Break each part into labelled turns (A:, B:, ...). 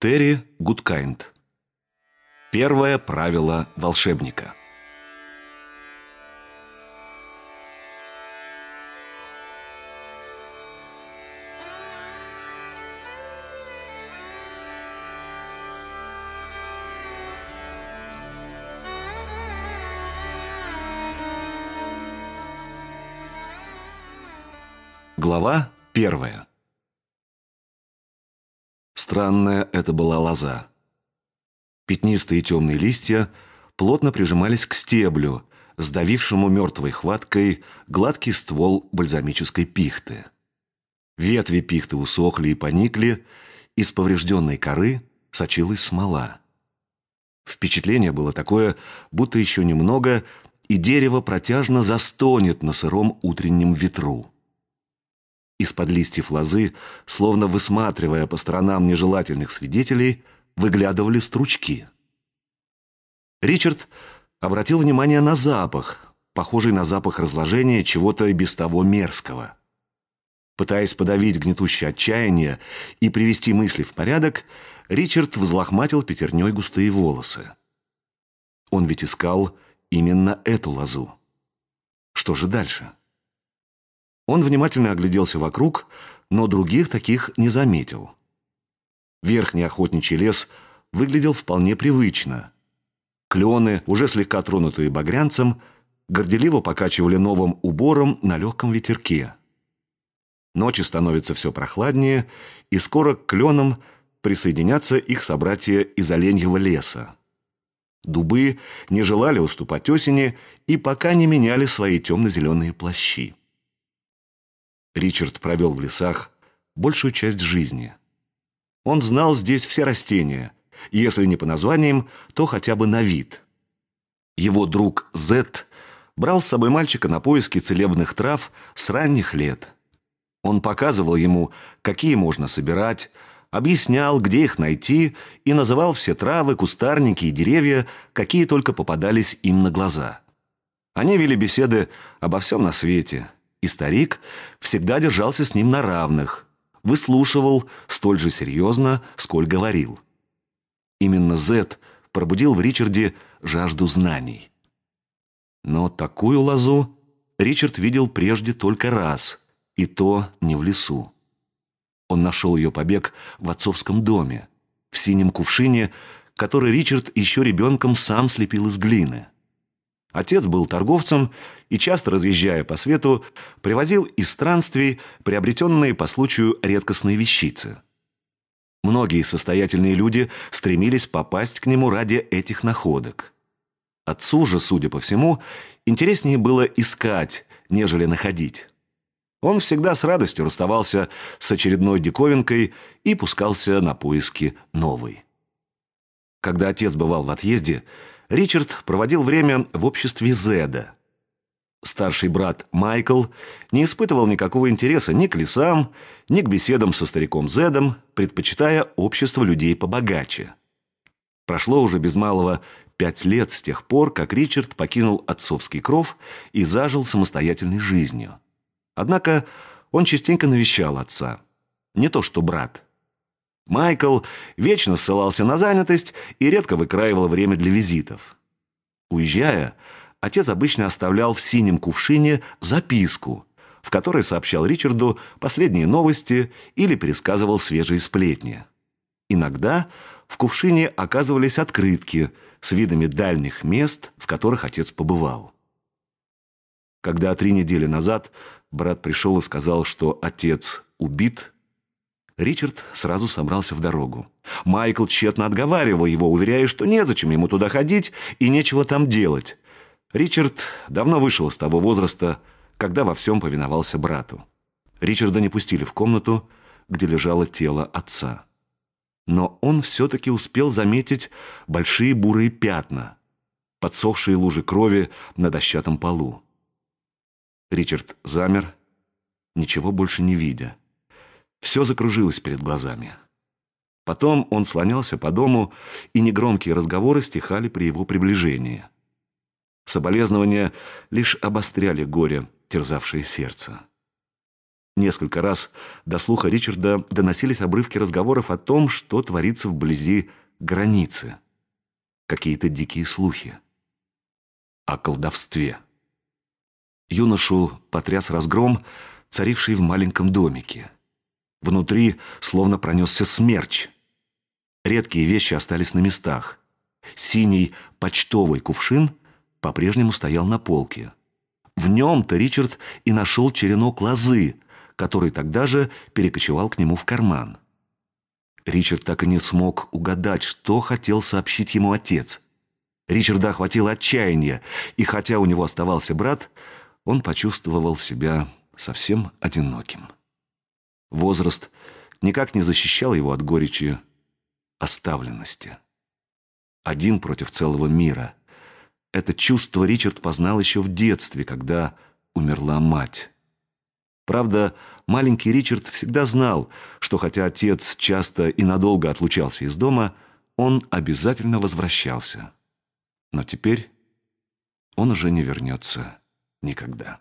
A: Терри Гудкайнд. Первое правило волшебника. Глава первая. Странная это была лоза. Пятнистые темные листья плотно прижимались к стеблю, сдавившему мертвой хваткой гладкий ствол бальзамической пихты. Ветви пихты усохли и поникли, из поврежденной коры сочилась смола. Впечатление было такое, будто еще немного, и дерево протяжно застонет на сыром утреннем ветру. Из-под листьев лозы, словно высматривая по сторонам нежелательных свидетелей, выглядывали стручки. Ричард обратил внимание на запах, похожий на запах разложения чего-то и без того мерзкого. Пытаясь подавить гнетущее отчаяние и привести мысли в порядок, Ричард взлохматил пятерней густые волосы. Он ведь искал именно эту лозу. Что же дальше? Он внимательно огляделся вокруг, но других таких не заметил. Верхний охотничий лес выглядел вполне привычно. Клены, уже слегка тронутые багрянцем, горделиво покачивали новым убором на легком ветерке. Ночи становится все прохладнее, и скоро к кленам присоединятся их собратья из оленьего леса. Дубы не желали уступать осени и пока не меняли свои темно-зеленые плащи. Ричард провел в лесах большую часть жизни. Он знал здесь все растения, если не по названиям, то хотя бы на вид. Его друг Зет брал с собой мальчика на поиски целебных трав с ранних лет. Он показывал ему, какие можно собирать, объяснял, где их найти и называл все травы, кустарники и деревья, какие только попадались им на глаза. Они вели беседы обо всем на свете – и старик всегда держался с ним на равных, выслушивал столь же серьезно, сколь говорил. Именно Зет пробудил в Ричарде жажду знаний. Но такую лозу Ричард видел прежде только раз, и то не в лесу. Он нашел ее побег в отцовском доме, в синем кувшине, который Ричард еще ребенком сам слепил из глины. Отец был торговцем и, часто разъезжая по свету, привозил из странствий приобретенные по случаю редкостные вещицы. Многие состоятельные люди стремились попасть к нему ради этих находок. Отцу же, судя по всему, интереснее было искать, нежели находить. Он всегда с радостью расставался с очередной диковинкой и пускался на поиски новой. Когда отец бывал в отъезде, Ричард проводил время в обществе Зеда. Старший брат Майкл не испытывал никакого интереса ни к лесам, ни к беседам со стариком Зедом, предпочитая общество людей побогаче. Прошло уже без малого пять лет с тех пор, как Ричард покинул отцовский кров и зажил самостоятельной жизнью. Однако он частенько навещал отца. Не то что брат – Майкл вечно ссылался на занятость и редко выкраивал время для визитов. Уезжая, отец обычно оставлял в синем кувшине записку, в которой сообщал Ричарду последние новости или пересказывал свежие сплетни. Иногда в кувшине оказывались открытки с видами дальних мест, в которых отец побывал. Когда три недели назад брат пришел и сказал, что отец убит – Ричард сразу собрался в дорогу. Майкл тщетно отговаривал его, уверяя, что незачем ему туда ходить и нечего там делать. Ричард давно вышел из того возраста, когда во всем повиновался брату. Ричарда не пустили в комнату, где лежало тело отца. Но он все-таки успел заметить большие бурые пятна, подсохшие лужи крови на дощатом полу. Ричард замер, ничего больше не видя. Все закружилось перед глазами. Потом он слонялся по дому, и негромкие разговоры стихали при его приближении. Соболезнования лишь обостряли горе, терзавшее сердце. Несколько раз до слуха Ричарда доносились обрывки разговоров о том, что творится вблизи границы. Какие-то дикие слухи. О колдовстве. Юношу потряс разгром, царивший в маленьком домике. Внутри словно пронесся смерч. Редкие вещи остались на местах. Синий почтовый кувшин по-прежнему стоял на полке. В нем-то Ричард и нашел черенок лозы, который тогда же перекочевал к нему в карман. Ричард так и не смог угадать, что хотел сообщить ему отец. Ричарда охватило отчаяние, и хотя у него оставался брат, он почувствовал себя совсем одиноким. Возраст никак не защищал его от горечи оставленности. Один против целого мира. Это чувство Ричард познал еще в детстве, когда умерла мать. Правда, маленький Ричард всегда знал, что хотя отец часто и надолго отлучался из дома, он обязательно возвращался. Но теперь он уже не вернется никогда.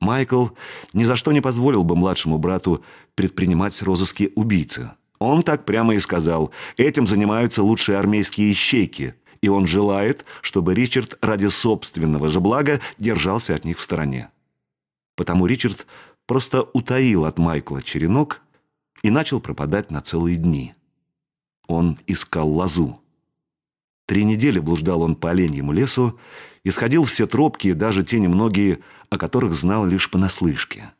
A: Майкл ни за что не позволил бы младшему брату предпринимать розыски убийцы. Он так прямо и сказал, этим занимаются лучшие армейские ищейки, и он желает, чтобы Ричард ради собственного же блага держался от них в стороне. Потому Ричард просто утаил от Майкла черенок и начал пропадать на целые дни. Он искал лазу. Три недели блуждал он по оленьему лесу, исходил все тропки и даже те немногие, о которых знал лишь понаслышке.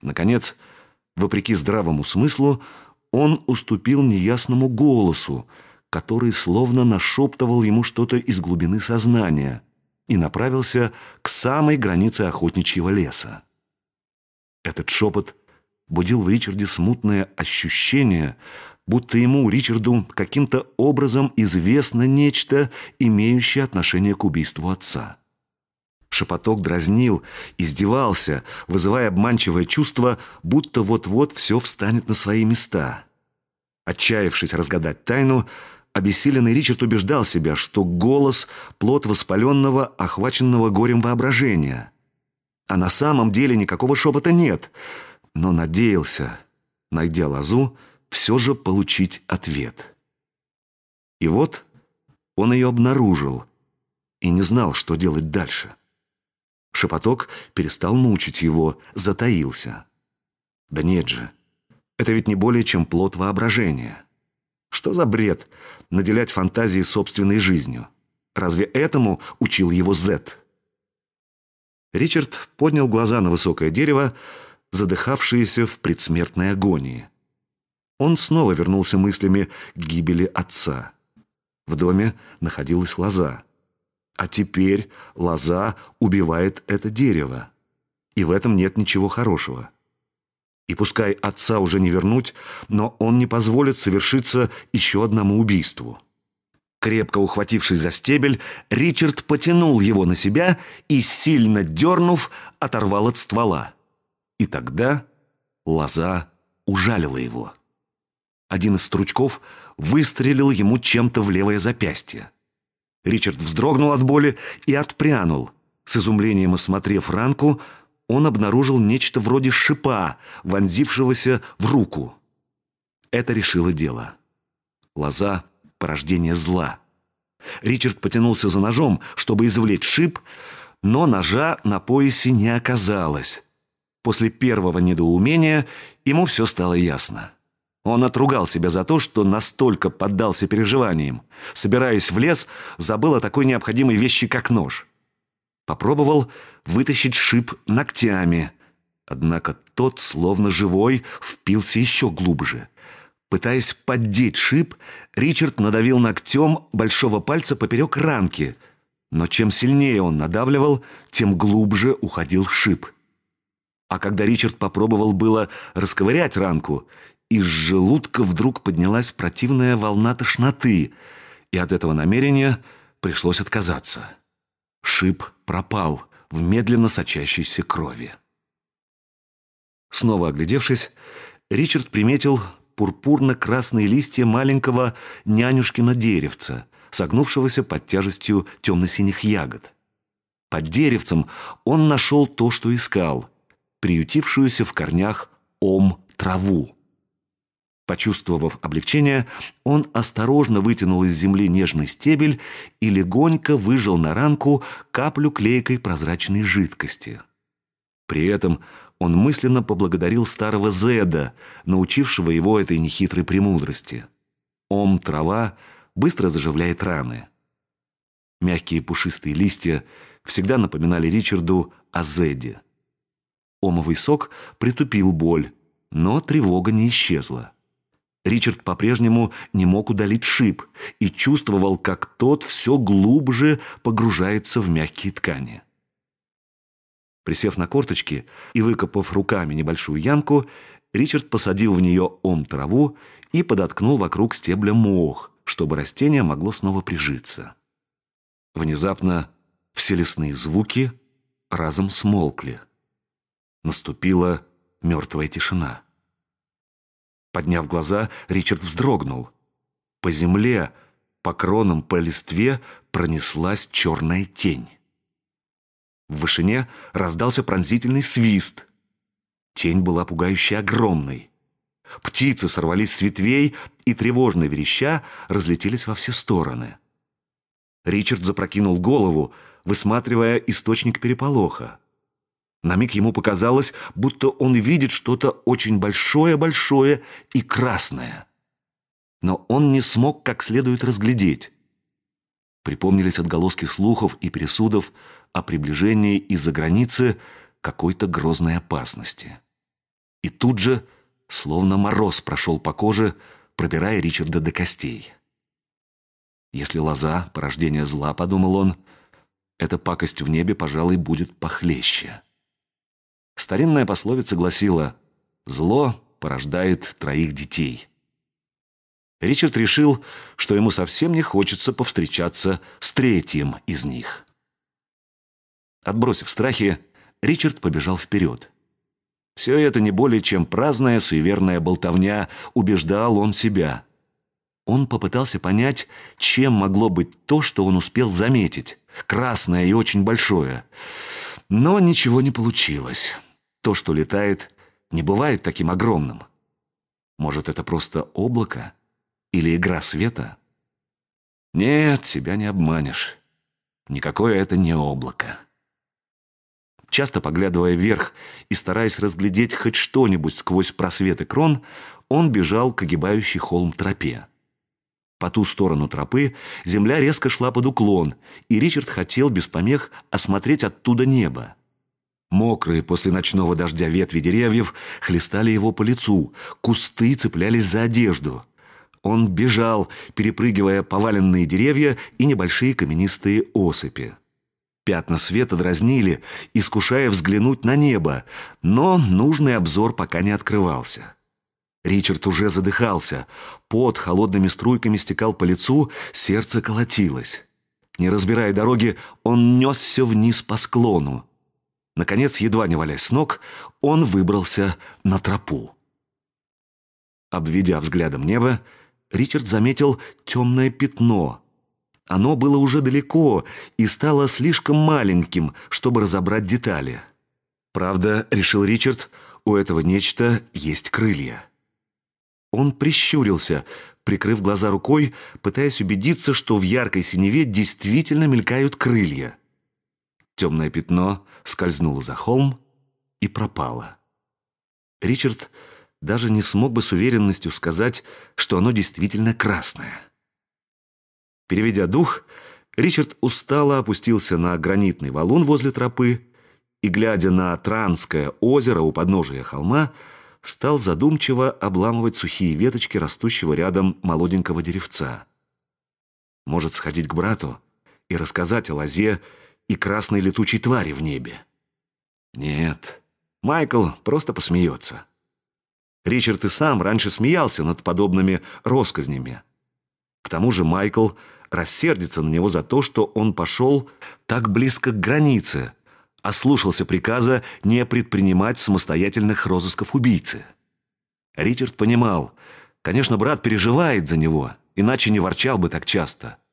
A: Наконец, вопреки здравому смыслу, он уступил неясному голосу, который словно нашептывал ему что-то из глубины сознания и направился к самой границе охотничьего леса. Этот шепот будил в Ричарде смутное ощущение, будто ему, Ричарду, каким-то образом известно нечто, имеющее отношение к убийству отца. Шепоток дразнил, издевался, вызывая обманчивое чувство, будто вот-вот все встанет на свои места. Отчаявшись разгадать тайну, обессиленный Ричард убеждал себя, что голос — плод воспаленного, охваченного горем воображения. А на самом деле никакого шепота нет. Но надеялся, найдя лозу, — все же получить ответ. И вот он ее обнаружил и не знал, что делать дальше. Шепоток перестал мучить его, затаился. Да нет же, это ведь не более чем плод воображения. Что за бред наделять фантазии собственной жизнью? Разве этому учил его Зет? Ричард поднял глаза на высокое дерево, задыхавшееся в предсмертной агонии. Он снова вернулся мыслями к гибели отца. В доме находилась лоза. А теперь лоза убивает это дерево. И в этом нет ничего хорошего. И пускай отца уже не вернуть, но он не позволит совершиться еще одному убийству. Крепко ухватившись за стебель, Ричард потянул его на себя и, сильно дернув, оторвал от ствола. И тогда лоза ужалила его. Один из стручков выстрелил ему чем-то в левое запястье. Ричард вздрогнул от боли и отпрянул. С изумлением осмотрев ранку, он обнаружил нечто вроде шипа, вонзившегося в руку. Это решило дело. Лоза — порождение зла. Ричард потянулся за ножом, чтобы извлечь шип, но ножа на поясе не оказалось. После первого недоумения ему все стало ясно. Он отругал себя за то, что настолько поддался переживаниям. Собираясь в лес, забыл о такой необходимой вещи, как нож. Попробовал вытащить шип ногтями. Однако тот, словно живой, впился еще глубже. Пытаясь поддеть шип, Ричард надавил ногтем большого пальца поперек ранки. Но чем сильнее он надавливал, тем глубже уходил шип. А когда Ричард попробовал было расковырять ранку, из желудка вдруг поднялась противная волна тошноты, и от этого намерения пришлось отказаться. Шип пропал в медленно сочащейся крови. Снова оглядевшись, Ричард приметил пурпурно-красные листья маленького нянюшкина деревца, согнувшегося под тяжестью темно-синих ягод. Под деревцем он нашел то, что искал — приютившуюся в корнях ом траву. Почувствовав облегчение, он осторожно вытянул из земли нежный стебель и легонько выжал на ранку каплю клейкой прозрачной жидкости. При этом он мысленно поблагодарил старого Зеда, научившего его этой нехитрой премудрости. Ом трава быстро заживляет раны. Мягкие пушистые листья всегда напоминали Ричарду о Зеде. Омовый сок притупил боль, но тревога не исчезла. Ричард по-прежнему не мог удалить шип и чувствовал, как тот все глубже погружается в мягкие ткани. Присев на корточки и выкопав руками небольшую ямку, Ричард посадил в нее ом траву и подоткнул вокруг стебля мох, чтобы растение могло снова прижиться. Внезапно все лесные звуки разом смолкли. Наступила мертвая тишина. Подняв глаза, Ричард вздрогнул. По земле, по кронам, по листве пронеслась черная тень. В вышине раздался пронзительный свист. Тень была пугающе огромной. Птицы сорвались с ветвей и, тревожные вереща, разлетелись во все стороны. Ричард запрокинул голову, высматривая источник переполоха. На миг ему показалось, будто он видит что-то очень большое-большое и красное. Но он не смог как следует разглядеть. Припомнились отголоски слухов и пересудов о приближении из-за границы какой-то грозной опасности. И тут же, словно мороз прошел по коже, пробирая Ричарда до костей. «Если лоза — порождение зла, — подумал он, — эта пакость в небе, пожалуй, будет похлеще». Старинная пословица гласила «Зло порождает троих детей». Ричард решил, что ему совсем не хочется повстречаться с третьим из них. Отбросив страхи, Ричард побежал вперед. Все это не более чем праздная суеверная болтовня, убеждал он себя. Он попытался понять, чем могло быть то, что он успел заметить. Красное и очень большое. Но ничего не получилось. То, что летает, не бывает таким огромным. Может, это просто облако или игра света? Нет, себя не обманешь. Никакое это не облако. Часто поглядывая вверх и стараясь разглядеть хоть что-нибудь сквозь просветы крон, он бежал к огибающей холм тропе. По ту сторону тропы земля резко шла под уклон, и Ричард хотел без помех осмотреть оттуда небо. Мокрые после ночного дождя ветви деревьев хлестали его по лицу, кусты цеплялись за одежду. Он бежал, перепрыгивая поваленные деревья и небольшие каменистые осыпи. Пятна света дразнили, искушая взглянуть на небо, но нужный обзор пока не открывался. Ричард уже задыхался, пот холодными струйками стекал по лицу, сердце колотилось. Не разбирая дороги, он несся вниз по склону. Наконец, едва не валясь с ног, он выбрался на тропу. Обведя взглядом небо, Ричард заметил темное пятно. Оно было уже далеко и стало слишком маленьким, чтобы разобрать детали. Правда, решил Ричард, у этого нечто есть крылья. Он прищурился, прикрыв глаза рукой, пытаясь убедиться, что в яркой синеве действительно мелькают крылья. Темное пятно скользнуло за холм и пропало. Ричард даже не смог бы с уверенностью сказать, что оно действительно красное. Переведя дух, Ричард устало опустился на гранитный валун возле тропы и, глядя на Транское озеро у подножия холма, стал задумчиво обламывать сухие веточки растущего рядом молоденького деревца. Может сходить к брату и рассказать о лозе и красной летучей твари в небе. Нет, Майкл просто посмеется. Ричард и сам раньше смеялся над подобными росказнями. К тому же Майкл рассердится на него за то, что он пошел так близко к границе, ослушался приказа не предпринимать самостоятельных розысков убийцы. Ричард понимал, конечно, брат переживает за него, иначе не ворчал бы так часто –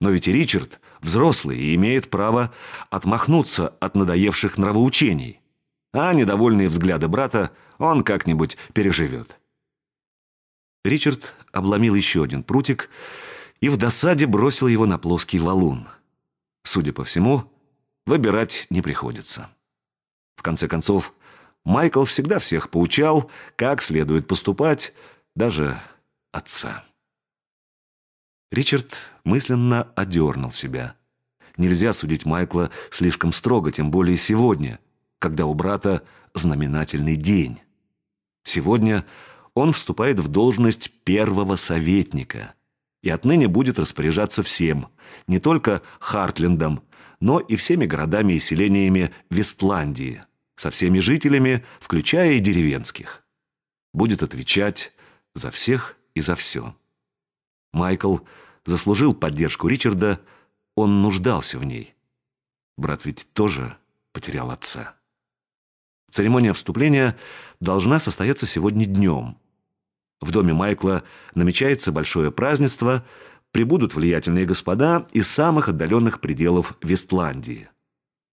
A: но ведь и Ричард взрослый и имеет право отмахнуться от надоевших нравоучений. А недовольные взгляды брата он как-нибудь переживет. Ричард обломил еще один прутик и в досаде бросил его на плоский валун. Судя по всему, выбирать не приходится. В конце концов, Майкл всегда всех поучал, как следует поступать, даже отца. Ричард мысленно одернул себя. Нельзя судить Майкла слишком строго, тем более сегодня, когда у брата знаменательный день. Сегодня он вступает в должность первого советника и отныне будет распоряжаться всем, не только Хартлендом, но и всеми городами и селениями Вестландии, со всеми жителями, включая и деревенских. Будет отвечать за всех и за все. Майкл – заслужил поддержку Ричарда, он нуждался в ней. Брат ведь тоже потерял отца. Церемония вступления должна состояться сегодня днем. В доме Майкла намечается большое празднество, прибудут влиятельные господа из самых отдаленных пределов Вестландии.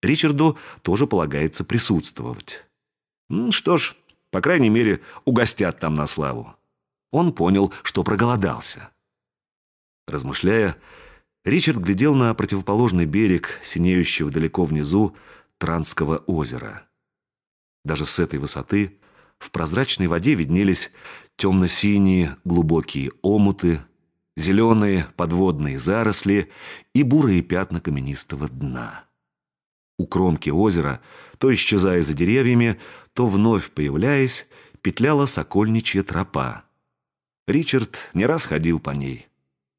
A: Ричарду тоже полагается присутствовать. Что ж, по крайней мере, угостят там на славу. Он понял, что проголодался. Размышляя, Ричард глядел на противоположный берег, синеющий далеко внизу Транского озера. Даже с этой высоты в прозрачной воде виднелись темно-синие глубокие омуты, зеленые подводные заросли и бурые пятна каменистого дна. У кромки озера, то исчезая за деревьями, то вновь появляясь, петляла сокольничья тропа. Ричард не раз ходил по ней –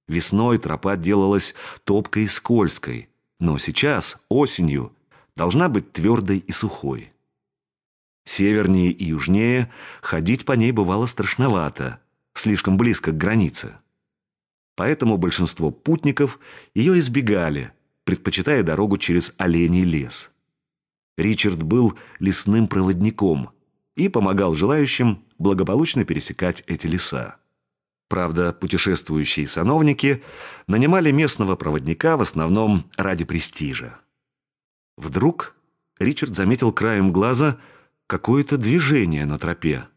A: Весной тропа делалась топкой и скользкой, но сейчас, осенью, должна быть твердой и сухой. Севернее и южнее ходить по ней бывало страшновато, слишком близко к границе. Поэтому большинство путников ее избегали, предпочитая дорогу через оленей лес. Ричард был лесным проводником и помогал желающим благополучно пересекать эти леса. Правда, путешествующие сановники нанимали местного проводника в основном ради престижа. Вдруг Ричард заметил краем глаза какое-то движение на тропе.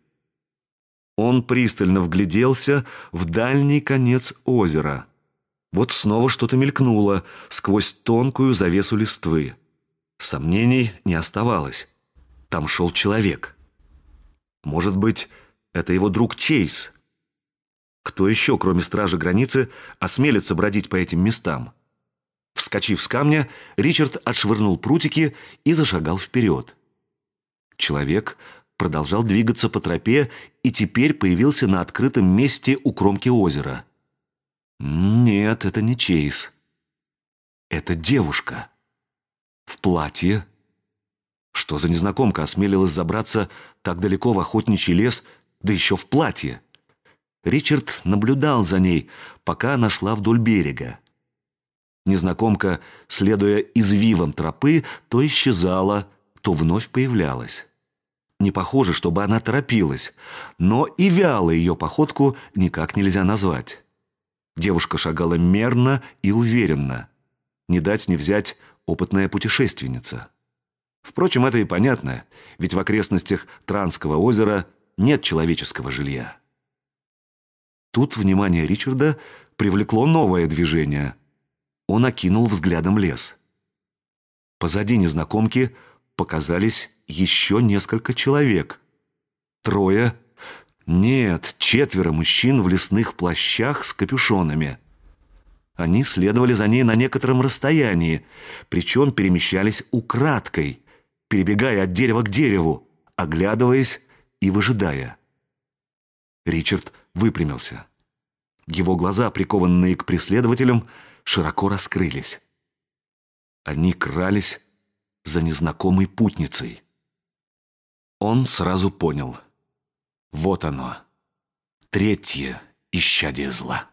A: Он пристально вгляделся в дальний конец озера. Вот снова что-то мелькнуло сквозь тонкую завесу листвы. Сомнений не оставалось. Там шел человек. Может быть, это его друг Чейз — кто еще, кроме стражи границы, осмелится бродить по этим местам? Вскочив с камня, Ричард отшвырнул прутики и зашагал вперед. Человек продолжал двигаться по тропе и теперь появился на открытом месте у кромки озера. Нет, это не Чейз. Это девушка. В платье. Что за незнакомка осмелилась забраться так далеко в охотничий лес, да еще в платье? Ричард наблюдал за ней, пока она шла вдоль берега. Незнакомка, следуя извивам тропы, то исчезала, то вновь появлялась. Не похоже, чтобы она торопилась, но и вяло ее походку никак нельзя назвать. Девушка шагала мерно и уверенно. Не дать не взять опытная путешественница. Впрочем, это и понятно, ведь в окрестностях Транского озера нет человеческого жилья. Тут внимание Ричарда привлекло новое движение. Он окинул взглядом лес. Позади незнакомки показались еще несколько человек. Трое, нет, четверо мужчин в лесных плащах с капюшонами. Они следовали за ней на некотором расстоянии, причем перемещались украдкой, перебегая от дерева к дереву, оглядываясь и выжидая. Ричард выпрямился. Его глаза, прикованные к преследователям, широко раскрылись. Они крались за незнакомой путницей. Он сразу понял. Вот оно. Третье исчадие зла.